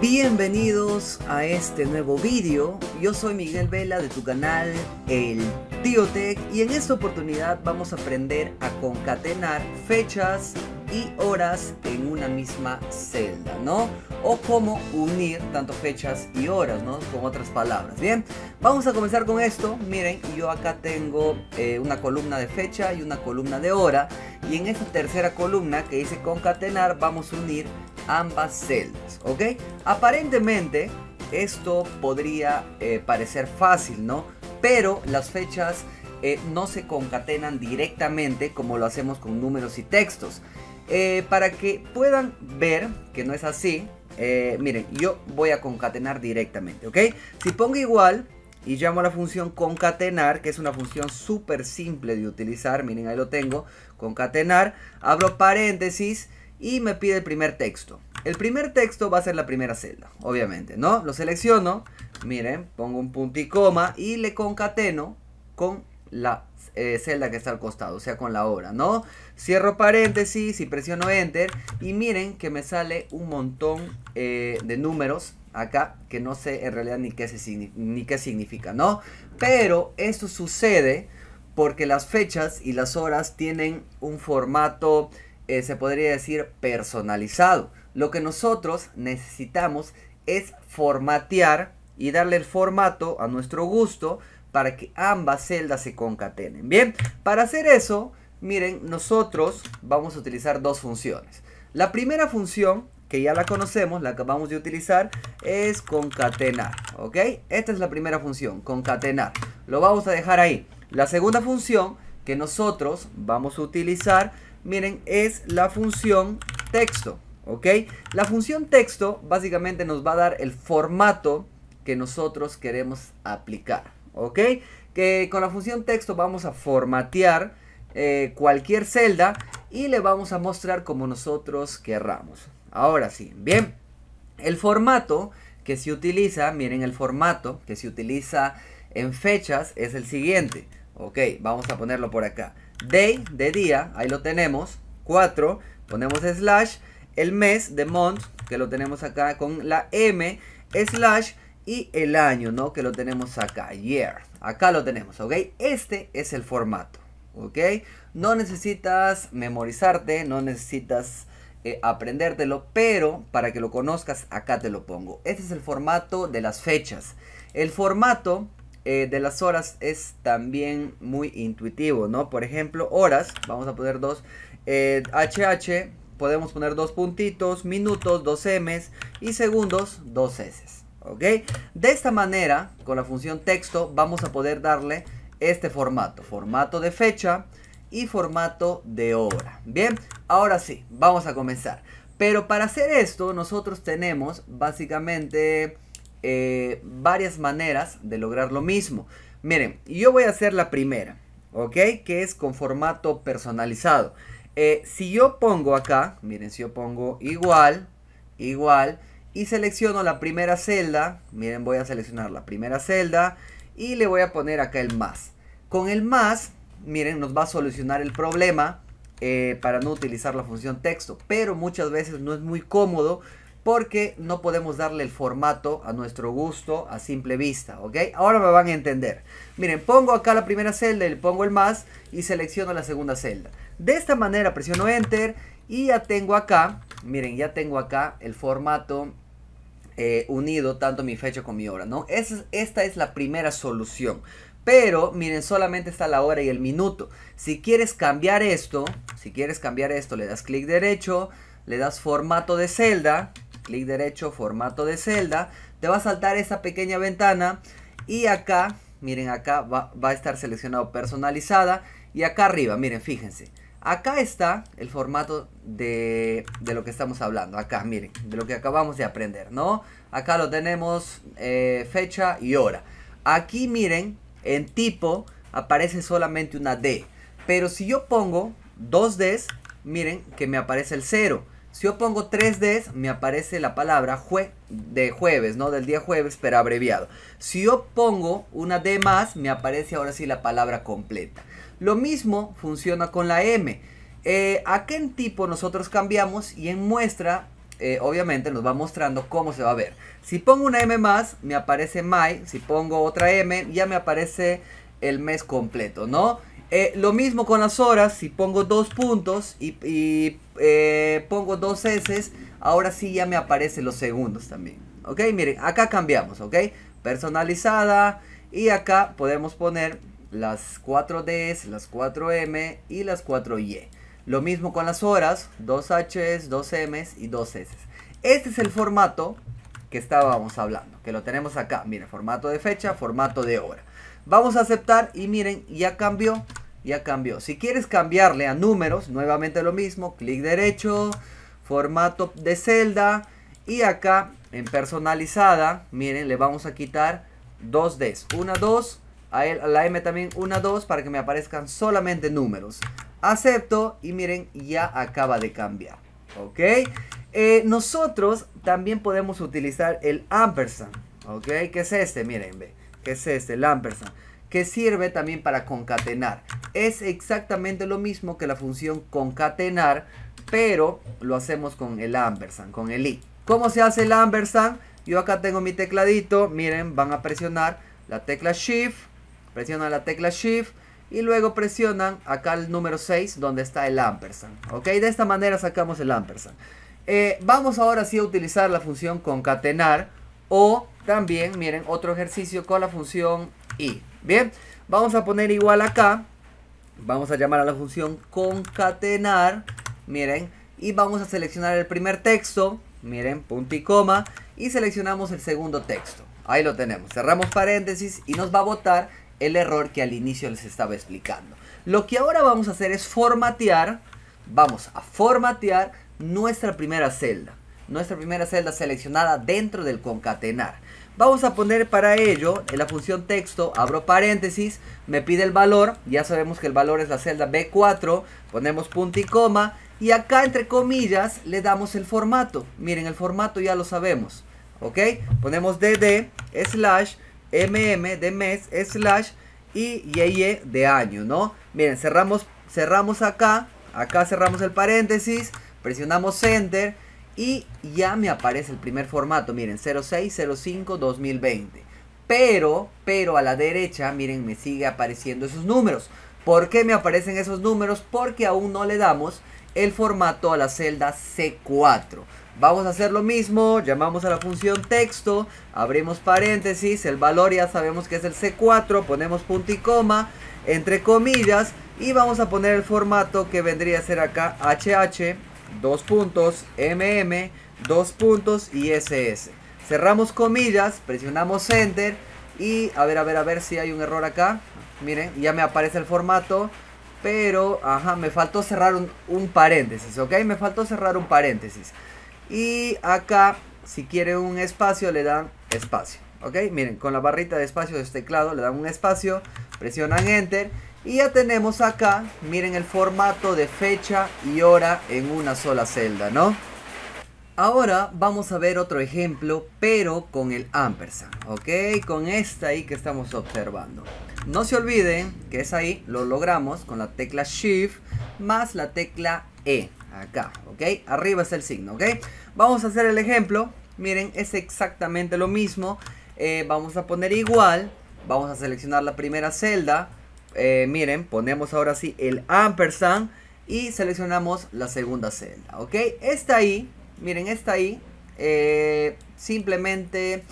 Bienvenidos a este nuevo vídeo. Yo soy Miguel Vela de tu canal El Tío Tech y en esta oportunidad vamos a aprender a concatenar fechas y horas en una misma celda, ¿no? O cómo unir tanto fechas y horas, ¿no? Con otras palabras, ¿bien? Vamos a comenzar con esto. Miren, yo acá tengo eh, una columna de fecha y una columna de hora. Y en esta tercera columna que dice concatenar, vamos a unir ambas celdas, ¿ok? Aparentemente esto podría eh, parecer fácil, ¿no? Pero las fechas eh, no se concatenan directamente como lo hacemos con números y textos. Eh, para que puedan ver que no es así, miren, yo voy a concatenar directamente, ¿ok? Si pongo igual y llamo a la función concatenar, que es una función súper simple de utilizar, miren, ahí lo tengo, concatenar, abro paréntesis, y me pide el primer texto. El primer texto va a ser la primera celda, obviamente, ¿no? Lo selecciono, miren, pongo un punto y coma y le concateno con la eh, celda que está al costado, o sea, con la hora, ¿no? Cierro paréntesis y presiono Enter y miren que me sale un montón eh, de números acá que no sé en realidad ni qué, se, ni qué significa, ¿no? Pero esto sucede porque las fechas y las horas tienen un formato eh, se podría decir, personalizado. Lo que nosotros necesitamos es formatear y darle el formato a nuestro gusto para que ambas celdas se concatenen. Bien, para hacer eso, miren, nosotros vamos a utilizar dos funciones. La primera función, que ya la conocemos, la acabamos de utilizar, es concatenar, ¿ok? Esta es la primera función, concatenar. Lo vamos a dejar ahí. La segunda función que nosotros vamos a utilizar miren, es la función texto, ¿ok? La función texto básicamente nos va a dar el formato que nosotros queremos aplicar, ¿ok? Que con la función texto vamos a formatear eh, cualquier celda y le vamos a mostrar como nosotros querramos. Ahora sí, bien, el formato que se utiliza, miren el formato que se utiliza en fechas es el siguiente. Ok, vamos a ponerlo por acá. Day de día, ahí lo tenemos. 4, ponemos slash. El mes de month, que lo tenemos acá con la M, slash. Y el año, ¿no? Que lo tenemos acá, year. Acá lo tenemos, ¿ok? Este es el formato, ¿ok? No necesitas memorizarte, no necesitas... Eh, aprendértelo, pero para que lo conozcas acá te lo pongo. Este es el formato de las fechas. El formato eh, de las horas es también muy intuitivo, ¿no? Por ejemplo, horas, vamos a poner dos, HH, eh, podemos poner dos puntitos, minutos, dos M's y segundos, dos s ¿ok? De esta manera, con la función texto, vamos a poder darle este formato, formato de fecha y formato de hora. Bien, ahora sí, vamos a comenzar. Pero para hacer esto, nosotros tenemos básicamente eh, varias maneras de lograr lo mismo. Miren, yo voy a hacer la primera, ¿ok? Que es con formato personalizado. Eh, si yo pongo acá, miren, si yo pongo igual, igual, y selecciono la primera celda, miren, voy a seleccionar la primera celda y le voy a poner acá el más. Con el más, miren, nos va a solucionar el problema eh, para no utilizar la función texto, pero muchas veces no es muy cómodo porque no podemos darle el formato a nuestro gusto a simple vista, ¿ok? Ahora me van a entender. Miren, pongo acá la primera celda, le pongo el más y selecciono la segunda celda. De esta manera presiono Enter y ya tengo acá, miren, ya tengo acá el formato eh, unido tanto mi fecha como mi hora, ¿no? esta es la primera solución. Pero, miren, solamente está la hora y el minuto. Si quieres cambiar esto, si quieres cambiar esto, le das clic derecho, le das formato de celda, clic derecho, formato de celda, te va a saltar esa pequeña ventana y acá, miren acá va, a estar seleccionado personalizada y acá arriba, miren, fíjense. Acá está el formato de, lo que estamos hablando. Acá, miren, de lo que acabamos de aprender, ¿no? Acá lo tenemos eh, fecha y hora. Aquí, miren, en tipo aparece solamente una D. Pero si yo pongo dos Ds, miren que me aparece el 0. Si yo pongo 3Ds, me aparece la palabra jue de jueves, ¿no? Del día jueves, pero abreviado. Si yo pongo una D más, me aparece ahora sí la palabra completa. Lo mismo funciona con la M. Eh, ¿A qué tipo nosotros cambiamos? Y en muestra, eh, obviamente, nos va mostrando cómo se va a ver. Si pongo una M más, me aparece my. Si pongo otra M, ya me aparece el mes completo, ¿no? Eh, lo mismo con las horas, si pongo dos puntos y, eh, pongo dos S, ahora sí ya me aparecen los segundos también. ¿Ok? Miren, acá cambiamos, ¿ok? Personalizada y acá podemos poner las 4Ds, las 4M y las 4Y. Lo mismo con las horas, 2Hs, 2Ms y 2S. Este es el formato que estábamos hablando, que lo tenemos acá. Miren, formato de fecha, formato de hora. Vamos a aceptar y miren, ya cambió ya cambió. Si quieres cambiarle a números, nuevamente lo mismo. Clic derecho, formato de celda. Y acá en personalizada, miren, le vamos a quitar dos Ds. Una, dos. A, la M también una, dos para que me aparezcan solamente números. Acepto y miren, ya acaba de cambiar. ¿Ok? Eh, nosotros también podemos utilizar el ampersand. ¿Ok? Que es este, miren, ve. Que es este, el ampersand. Que sirve también para concatenar es exactamente lo mismo que la función concatenar, pero lo hacemos con el ampersand, con el i. ¿Cómo se hace el ampersand? Yo acá tengo mi tecladito, miren, van a presionar la tecla Shift, presionan la tecla Shift y luego presionan acá el número 6 donde está el ampersand. ¿Ok? De esta manera sacamos el ampersand. Eh, vamos ahora sí a utilizar la función concatenar o también, miren, otro ejercicio con la función i. Bien, vamos a poner igual acá Vamos a llamar a la función concatenar. Miren. Y vamos a seleccionar el primer texto. Miren, punto y coma. Y seleccionamos el segundo texto. Ahí lo tenemos. Cerramos paréntesis y nos va a botar el error que al inicio les estaba explicando. Lo que ahora vamos a hacer es formatear. Vamos a formatear nuestra primera celda. Nuestra primera celda seleccionada dentro del concatenar. Vamos a poner para ello en la función texto, abro paréntesis, me pide el valor, ya sabemos que el valor es la celda B4, ponemos punto y coma y acá entre comillas le damos el formato. Miren, el formato ya lo sabemos, ¿ok? Ponemos DD slash mm de mes slash y ye de año, ¿no? Miren, cerramos, cerramos acá, acá cerramos el paréntesis, presionamos enter y ya me aparece el primer formato, miren, 0605 2020. Pero, pero a la derecha, miren, me sigue apareciendo esos números. ¿Por qué me aparecen esos números? Porque aún no le damos el formato a la celda C4. Vamos a hacer lo mismo, llamamos a la función texto, abrimos paréntesis, el valor ya sabemos que es el C4, ponemos punto y coma, entre comillas, y vamos a poner el formato que vendría a ser acá HH dos puntos, mm, dos puntos y ss. Cerramos comillas, presionamos enter y a ver, a ver, a ver si hay un error acá. Miren, ya me aparece el formato, pero, ajá, me faltó cerrar un, paréntesis, ¿ok? Me faltó cerrar un paréntesis. Y acá, si quiere un espacio, le dan espacio, ¿ok? Miren, con la barrita de espacio de este teclado le dan un espacio, presionan enter y ya tenemos acá, miren el formato de fecha y hora en una sola celda, ¿no? Ahora vamos a ver otro ejemplo, pero con el ampersand, ¿ok? Con esta ahí que estamos observando. No se olviden que es ahí, lo logramos con la tecla Shift más la tecla E, acá, ¿ok? Arriba es el signo, ¿ok? Vamos a hacer el ejemplo, miren, es exactamente lo mismo. Eh, vamos a poner igual, vamos a seleccionar la primera celda, eh, miren, ponemos ahora sí el ampersand y seleccionamos la segunda celda, ¿ok? está ahí, miren, está ahí eh, simplemente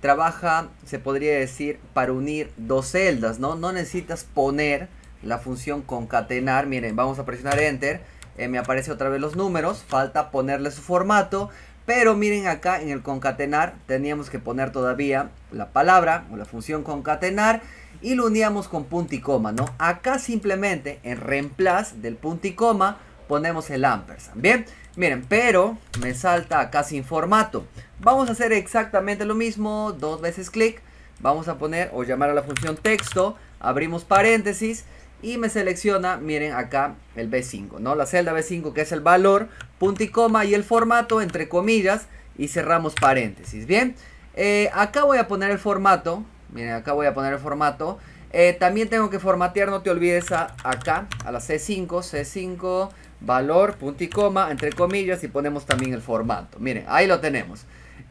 trabaja, se podría decir, para unir dos celdas, ¿no? No necesitas poner la función concatenar, miren, vamos a presionar Enter, eh, me aparece otra vez los números, falta ponerle su formato, pero miren acá en el concatenar teníamos que poner todavía la palabra o la función concatenar y lo uníamos con punto y coma, ¿no? Acá simplemente en reemplaz del punto y coma ponemos el ampersand, ¿bien? Miren, pero me salta acá sin formato. Vamos a hacer exactamente lo mismo, dos veces clic. Vamos a poner o llamar a la función texto, abrimos paréntesis y me selecciona, miren acá el B5, ¿no? La celda B5 que es el valor, punto y coma y el formato entre comillas y cerramos paréntesis, ¿bien? Eh, acá voy a poner el formato, miren acá voy a poner el formato. Eh, también tengo que formatear, no te olvides acá, a la C5, C5, valor, punto y coma, entre comillas y ponemos también el formato. Miren, ahí lo tenemos.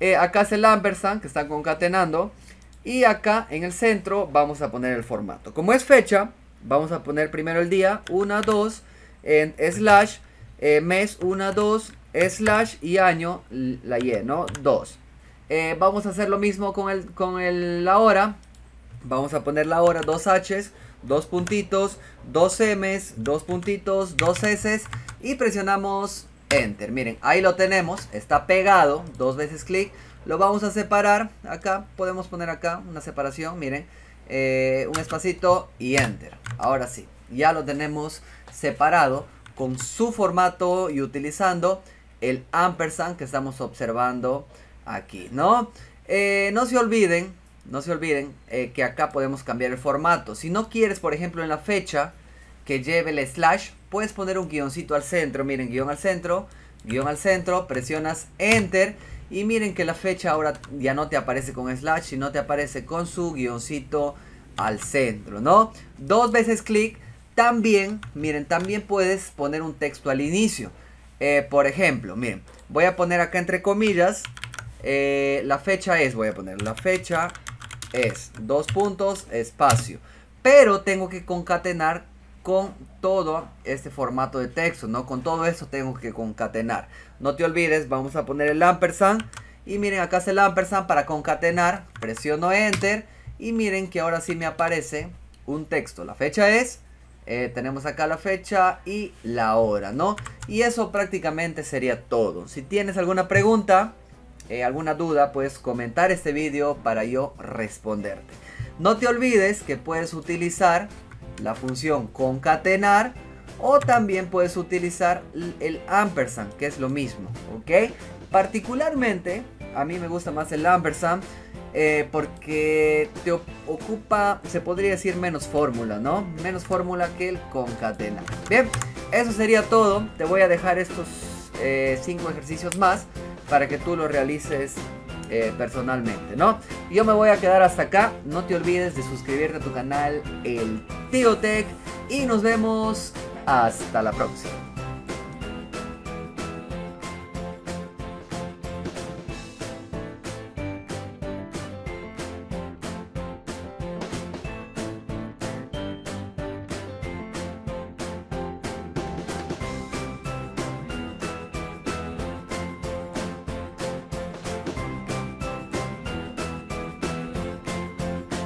Eh, acá es el ampersand que están concatenando y acá en el centro vamos a poner el formato. Como es fecha, Vamos a poner primero el día, 1, 2, en slash, eh, mes 1, 2, slash y año, la Y, ¿no? 2. Eh, vamos a hacer lo mismo con, el, con el, la hora. Vamos a poner la hora, dos H's, dos puntitos, dos M's, dos puntitos, dos S's y presionamos Enter. Miren, ahí lo tenemos, está pegado, dos veces clic. Lo vamos a separar acá, podemos poner acá una separación, miren. Eh, un espacito y enter. Ahora sí, ya lo tenemos separado con su formato y utilizando el ampersand que estamos observando aquí, ¿no? Eh, no se olviden, no se olviden eh, que acá podemos cambiar el formato. Si no quieres, por ejemplo, en la fecha que lleve el slash, puedes poner un guioncito al centro. Miren, guión al centro, guión al centro, presionas enter y miren que la fecha ahora ya no te aparece con slash, sino te aparece con su guioncito al centro, ¿no? Dos veces clic. También, miren, también puedes poner un texto al inicio. Eh, por ejemplo, miren, voy a poner acá entre comillas. Eh, la fecha es, voy a poner, la fecha es dos puntos, espacio. Pero tengo que concatenar con todo este formato de texto, ¿no? Con todo eso tengo que concatenar. No te olvides, vamos a poner el ampersand. Y miren, acá hace el ampersand para concatenar. Presiono Enter. Y miren que ahora sí me aparece un texto. La fecha es... Eh, tenemos acá la fecha y la hora, ¿no? Y eso prácticamente sería todo. Si tienes alguna pregunta, eh, alguna duda, puedes comentar este vídeo para yo responderte. No te olvides que puedes utilizar la función concatenar o también puedes utilizar el ampersand, que es lo mismo, ¿ok? Particularmente, a mí me gusta más el ampersand eh, porque te ocupa, se podría decir, menos fórmula, ¿no? Menos fórmula que el concatenar. Bien, eso sería todo. Te voy a dejar estos 5 eh, ejercicios más para que tú lo realices eh, personalmente, ¿no? Yo me voy a quedar hasta acá. No te olvides de suscribirte a tu canal, el Tío Tech. Y nos vemos hasta la próxima.